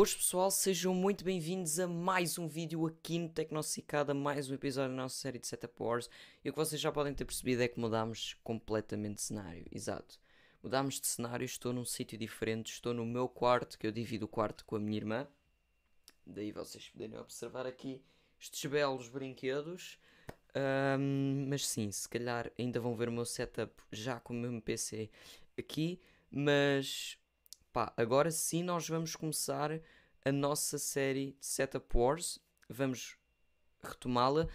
Hoje pessoal, sejam muito bem-vindos a mais um vídeo aqui no Tecnocicada, mais um episódio da nossa série de Setup Wars e o que vocês já podem ter percebido é que mudámos completamente de cenário, exato. Mudámos de cenário, estou num sítio diferente, estou no meu quarto, que eu divido o quarto com a minha irmã. Daí vocês poderem observar aqui estes belos brinquedos. Um, mas sim, se calhar ainda vão ver o meu setup já com o meu PC aqui, mas pá, agora sim nós vamos começar a nossa série de Setup Wars, vamos retomá-la.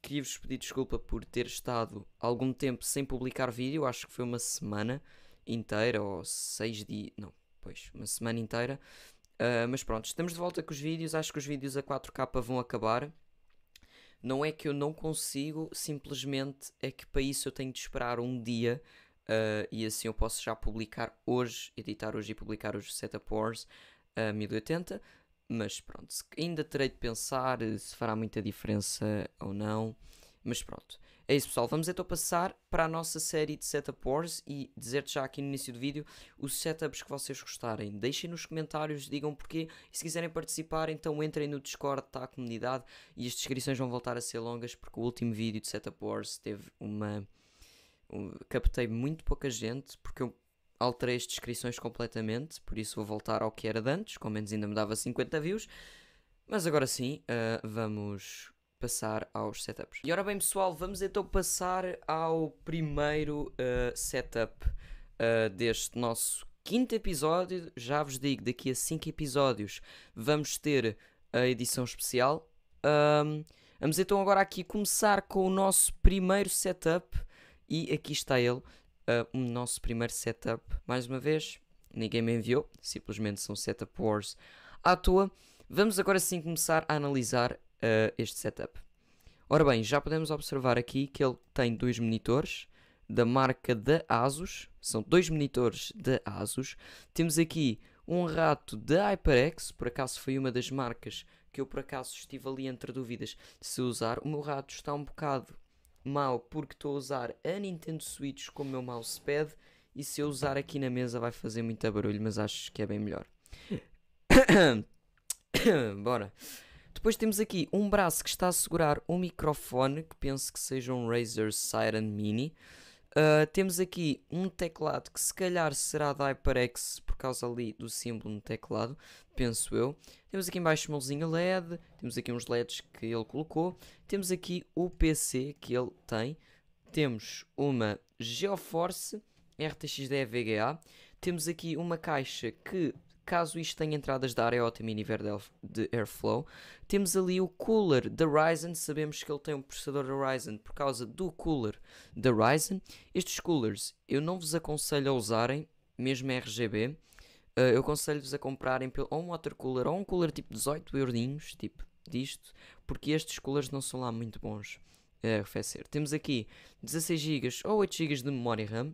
Queria-vos pedir desculpa por ter estado algum tempo sem publicar vídeo, acho que foi uma semana inteira ou seis dias, não, pois, uma semana inteira. Uh, mas pronto, estamos de volta com os vídeos, acho que os vídeos a 4K vão acabar. Não é que eu não consigo, simplesmente é que para isso eu tenho de esperar um dia Uh, e assim eu posso já publicar hoje, editar hoje e publicar hoje o Setup Wars a uh, 1080. Mas pronto, ainda terei de pensar eh, se fará muita diferença ou não. Mas pronto, é isso pessoal. Vamos então passar para a nossa série de Setup Wars e dizer-te já aqui no início do vídeo os setups que vocês gostarem. Deixem nos comentários, digam porquê e se quiserem participar então entrem no Discord, está a comunidade e as descrições vão voltar a ser longas porque o último vídeo de Setup Wars teve uma captei muito pouca gente porque eu alterei as descrições completamente, por isso vou voltar ao que era de antes, com menos ainda me dava 50 views. Mas agora sim, uh, vamos passar aos setups. E ora bem pessoal, vamos então passar ao primeiro uh, setup uh, deste nosso quinto episódio. Já vos digo, daqui a 5 episódios vamos ter a edição especial. Um, vamos então agora aqui começar com o nosso primeiro setup e aqui está ele, uh, o nosso primeiro setup. Mais uma vez, ninguém me enviou, simplesmente são setup wars à toa. Vamos agora sim começar a analisar uh, este setup. Ora bem, já podemos observar aqui que ele tem dois monitores da marca da ASUS, são dois monitores da ASUS. Temos aqui um rato da HyperX, por acaso foi uma das marcas que eu por acaso estive ali entre dúvidas se usar. O meu rato está um bocado mal porque estou a usar a Nintendo Switch como meu mousepad e se eu usar aqui na mesa vai fazer muito barulho, mas acho que é bem melhor. Bora. Depois temos aqui um braço que está a segurar um microfone, que penso que seja um Razer Siren Mini. Ah, temos aqui um teclado que se calhar será da HyperX por causa ali do símbolo no teclado, penso eu. Temos aqui embaixo uma luzinha LED, temos aqui uns LEDs que ele colocou, temos aqui o PC que ele tem, temos uma GeoForce RTX da EVGA, temos aqui uma caixa que caso isto tenha entradas da ótimo e nível de airflow. Temos ali o cooler da Ryzen, sabemos que ele tem um processador da Ryzen por causa do cooler da Ryzen. Estes coolers eu não vos aconselho a usarem, mesmo RGB. Uh, eh, eu aconselho-vos a comprarem ou um water cooler ou um cooler tipo 18 eurinhos, tipo disto, porque estes coolers não são lá muito bons a arrefecer. Temos aqui 16 GB ou 8 GB de memória RAM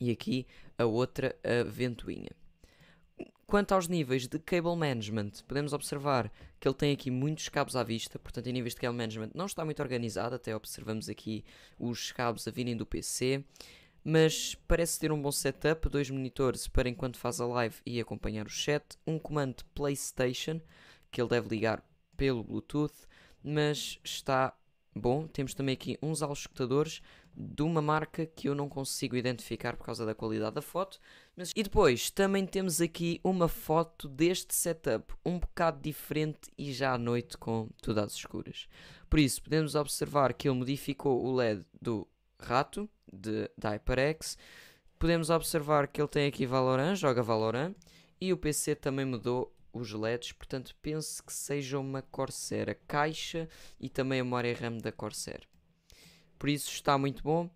e aqui a outra a ventoinha. Quanto aos níveis de cable management, podemos observar que ele tem aqui muitos cabos à vista, portanto, em níveis de cable management não está muito organizado, até observamos aqui os cabos a virem do PC, mas parece ter um bom setup, dois monitores para enquanto faz a live e acompanhar o chat, um comando PlayStation, que ele deve ligar pelo Bluetooth, mas está bom. Temos também aqui uns aos escutadores de uma marca que eu não consigo identificar por causa da qualidade da foto. Mas... E depois também temos aqui uma foto deste setup, um bocado diferente e já à noite com tudo às escuras. Por isso, podemos observar que ele modificou o LED do rato, de, da HyperX. Podemos observar que ele tem aqui Valorant, joga Valorant. E o PC também mudou os LEDs, portanto penso que seja uma Corsair, a caixa e também a memória RAM da Corsair. Por isso está muito bom.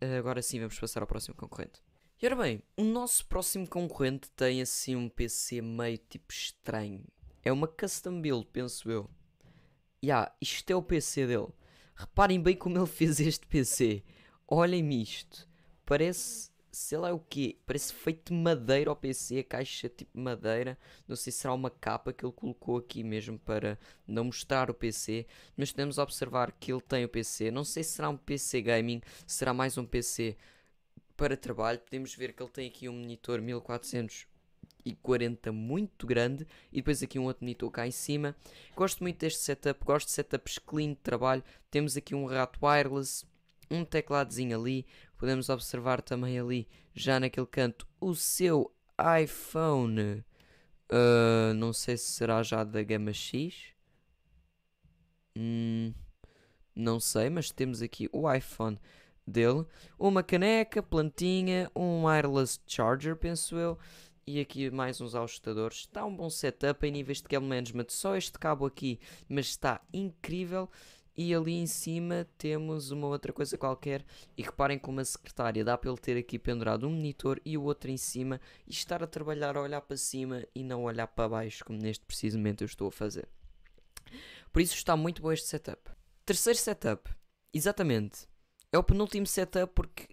Eh, agora sim vamos passar ao próximo concorrente. E ora bem, o nosso próximo concorrente tem assim um PC meio tipo estranho. É uma custom build, penso eu. Ya, yeah, isto é o PC dele. Reparem bem como ele fez este PC. Olhem isto. Parece sei lá o que parece feito de madeira ao PC, a caixa tipo madeira, não sei se será uma capa que ele colocou aqui mesmo para não mostrar o PC, mas podemos observar que ele tem o PC, não sei se será um PC gaming, será mais um PC para trabalho, podemos ver que ele tem aqui um monitor 1400 e 40 muito grande e depois aqui um outro monitor cá em cima. Gosto muito deste setup, gosto de setups clean de trabalho. Temos aqui um rato wireless, um tecladozinho ali. Podemos observar também ali, já naquele canto, o seu iPhone. Uh, não sei se será já da gama X. Hum, não sei, mas temos aqui o iPhone dele. Uma caneca, plantinha, um wireless charger, penso eu. E aqui mais uns ajustadores. Está um bom setup em níveis de cable management. Só este cabo aqui, mas está incrível. E ali em cima temos uma outra coisa qualquer. E reparem como a secretária dá para ele ter aqui pendurado um monitor e o outro em cima e estar a trabalhar a olhar para cima e não olhar para baixo, como neste preciso momento eu estou a fazer. Por isso está muito bom este setup. Terceiro setup, exatamente. É o penúltimo setup porque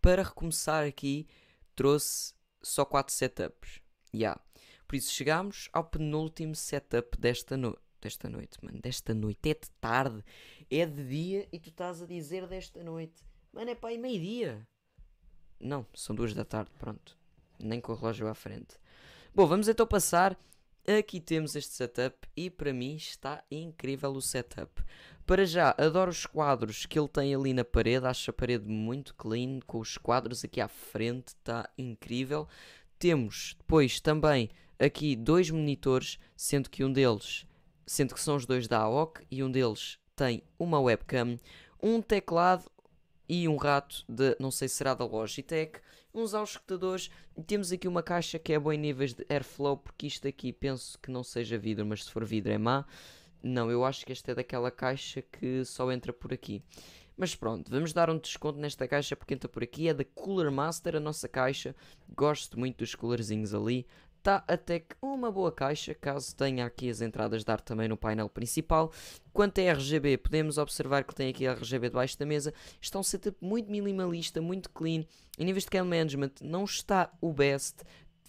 para recomeçar aqui trouxe só 4 setups. Yeah. Por isso chegámos ao penúltimo setup desta, no desta noite, mano. Desta noite. É de tarde, é de dia e tu estás a dizer desta noite. Mano, é para aí é meio-dia. Não, são duas da tarde, pronto. Nem com o relógio à frente. Bom, vamos então passar. Aqui temos este setup e para mim está incrível o setup. Para já, adoro os quadros que ele tem ali na parede, acho a parede muito clean, com os quadros aqui à frente, está incrível. Temos depois também aqui dois monitores, sendo que um deles sendo que são os dois da AOC e um deles tem uma webcam, um teclado e um rato de, não sei se será da Logitech, uns aos escutadores. Temos aqui uma caixa que é boa em níveis de airflow, porque isto aqui penso que não seja vidro, mas se for vidro é má. Não, eu acho que esta é daquela caixa que só entra por aqui. Mas pronto, vamos dar um desconto nesta caixa porque entra por aqui. É da Cooler Master, a nossa caixa. Gosto muito dos coolerzinhos ali está até que uma boa caixa, caso tenha aqui as entradas de ar também no painel principal. Quanto a RGB, podemos observar que tem aqui a RGB debaixo da mesa. Está um setup muito minimalista, muito clean. Em níveis de cam management não está o best,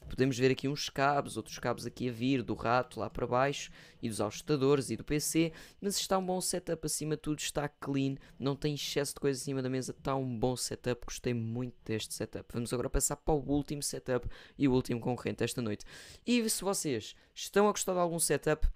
Podemos ver aqui uns cabos, outros cabos aqui a vir, do rato lá para baixo, e dos ajustadores e do PC, mas está um bom setup acima de tudo, está clean, não tem excesso de coisa acima da mesa, está um bom setup, gostei muito deste setup. Vamos agora passar para o último setup e o último concorrente desta noite. E se vocês estão a gostar de algum setup,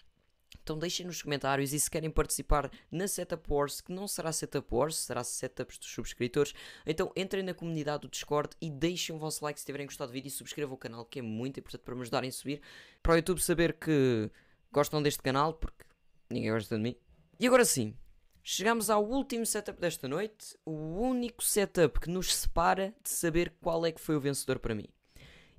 então deixem nos comentários e se querem participar na Setup Wars, que não será Setup Wars, será Setups dos subscritores, então entrem na comunidade do Discord e deixem o vosso like se tiverem gostado do vídeo e subscrevam o canal, que é muito importante para me ajudarem a subir, para o YouTube saber que gostam deste canal, porque ninguém gosta de mim. E agora sim, chegamos ao último setup desta noite, o único setup que nos separa de saber qual é que foi o vencedor para mim.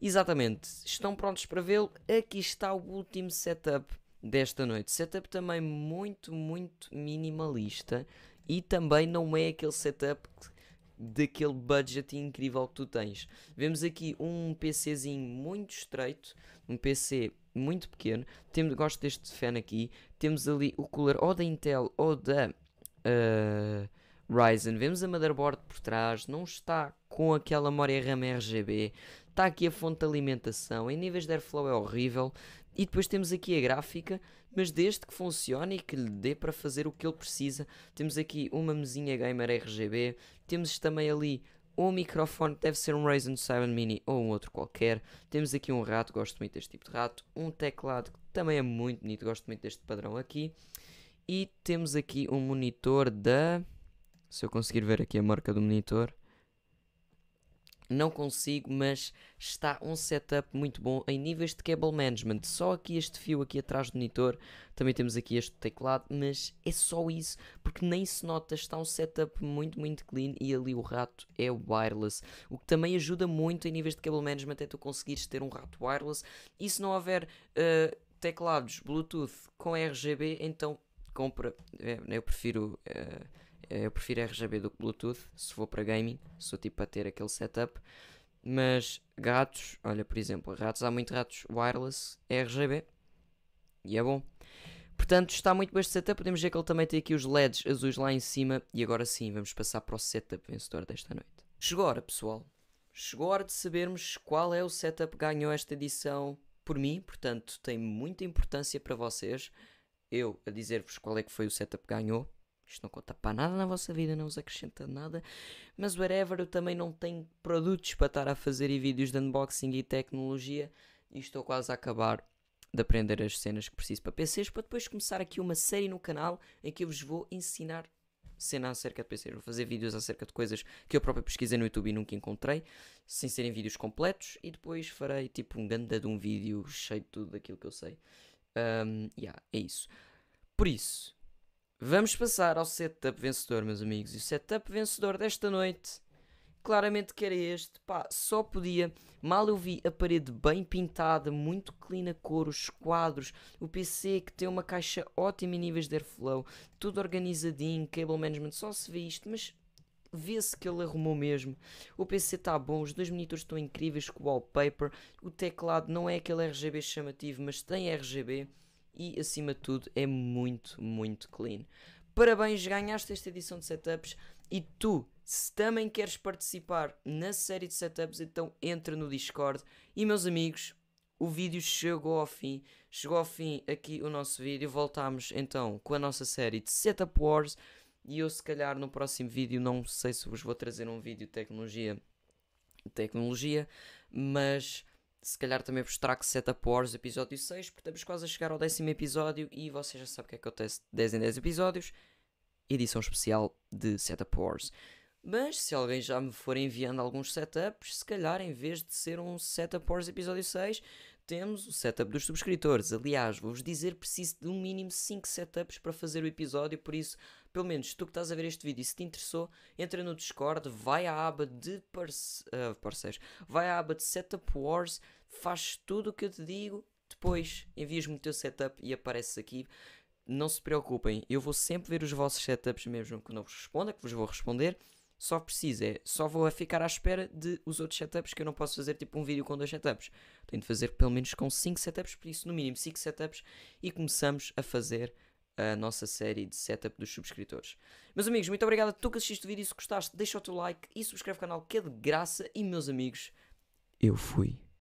Exatamente, estão prontos para vê-lo? Aqui está o último setup desta noite. Setup também muito, muito minimalista e também não é aquele setup daquele budget incrível que tu tens. Vemos aqui um PCzinho muito estreito, um PC muito pequeno. gosto deste fan aqui. Temos ali o cooler ou da Intel ou da uh, Ryzen. Vemos a motherboard por trás, não está com aquela memória RAM RGB. Está aqui a fonte de alimentação, em níveis de airflow é horrível. E depois temos aqui a gráfica, mas desde que funcione e que lhe dê para fazer o que ele precisa. Temos aqui uma mesinha gamer RGB, temos também ali um microfone, deve ser um Ryzen 7 Mini ou um outro qualquer. Temos aqui um rato, gosto muito deste tipo de rato. Um teclado que também é muito bonito, gosto muito deste padrão aqui. E temos aqui um monitor da. Se eu conseguir ver aqui a marca do monitor, não consigo, mas está um setup muito bom em níveis de cable management. Só aqui este fio aqui atrás do monitor, também temos aqui este teclado, mas é só isso, porque nem se nota, está um setup muito, muito clean e ali o rato é wireless, o que também ajuda muito em níveis de cable management é tu conseguires ter um rato wireless e se não houver uh, teclados Bluetooth com RGB, então compra, é, eu prefiro... Uh, eh, eu prefiro RGB do que Bluetooth, se for para gaming, sou tipo a ter aquele setup. Mas ratos, olha, por exemplo, ratos, há muito ratos wireless é RGB e é bom. Portanto, está muito bem este setup. Podemos ver que ele também tem aqui os LEDs azuis lá em cima. E agora sim, vamos passar para o setup vencedor desta noite. Chegou a hora, pessoal. Chegou a hora de sabermos qual é o setup que ganhou esta edição por mim. Portanto, tem muita importância para vocês. Eu a dizer-vos qual é que foi o setup que ganhou. Isto não conta para nada na vossa vida, não vos acrescenta nada. Mas whatever, eu também não tenho produtos para estar a fazer e vídeos de unboxing e tecnologia. E estou quase a acabar de aprender as cenas que preciso para PCs para depois começar aqui uma série no canal em que eu vos vou ensinar cena acerca de PCs. Vou fazer vídeos acerca de coisas que eu próprio pesquisei no YouTube e nunca encontrei, sem serem vídeos completos, e depois farei tipo um ganda de um vídeo cheio de tudo aquilo que eu sei. Um, yeah, é isso. Por isso, Vamos passar ao setup vencedor, meus amigos. E o setup vencedor desta noite, claramente que era este. Pá, só podia. Mal eu vi a parede bem pintada, muito clean a cor, os quadros, o PC que tem uma caixa ótima em níveis de airflow, tudo organizadinho, cable management, só se vê isto, mas vê-se que ele arrumou mesmo. O PC está bom, os dois monitores estão incríveis com o wallpaper, o teclado não é aquele RGB chamativo, mas tem RGB e acima de tudo é muito, muito clean. Parabéns, ganhaste esta edição de setups e tu, se também queres participar na série de setups, então entra no Discord. E meus amigos, o vídeo chegou ao fim. Chegou ao fim aqui o nosso vídeo. Voltámos então com a nossa série de Setup Wars. E eu, se calhar, no próximo vídeo, não sei se vos vou trazer um vídeo de tecnologia, tecnologia mas se calhar também vos trago Setup Wars episódio 6, porque estamos quase a chegar ao décimo episódio e vocês já sabem o que é que acontece 10 em 10 episódios, edição especial de Setup Wars. Mas se alguém já me for enviando alguns setups, se calhar em vez de ser um Setup Wars episódio 6, temos o setup dos subscritores. Aliás, vou-vos dizer, preciso de um mínimo 5 setups para fazer o episódio, por isso, pelo menos tu que estás a ver este vídeo, se te interessou, entra no Discord, vai à aba de parce uh, parceiros, vai à aba de Setup Wars, faz tudo o que eu te digo, depois envias-me o teu setup e apareces aqui. Não se preocupem, eu vou sempre ver os vossos setups mesmo que não vos responda, que vos vou responder só preciso é, só vou a ficar à espera de os outros setups, que eu não posso fazer tipo um vídeo com dois setups. Tenho de fazer pelo menos com cinco setups, por isso no mínimo cinco setups e começamos a fazer a nossa série de setup dos subscritores. Meus amigos, muito obrigado a tu que assististe o vídeo, se gostaste, deixa o teu like e subscreve o canal que é de graça e meus amigos, eu fui.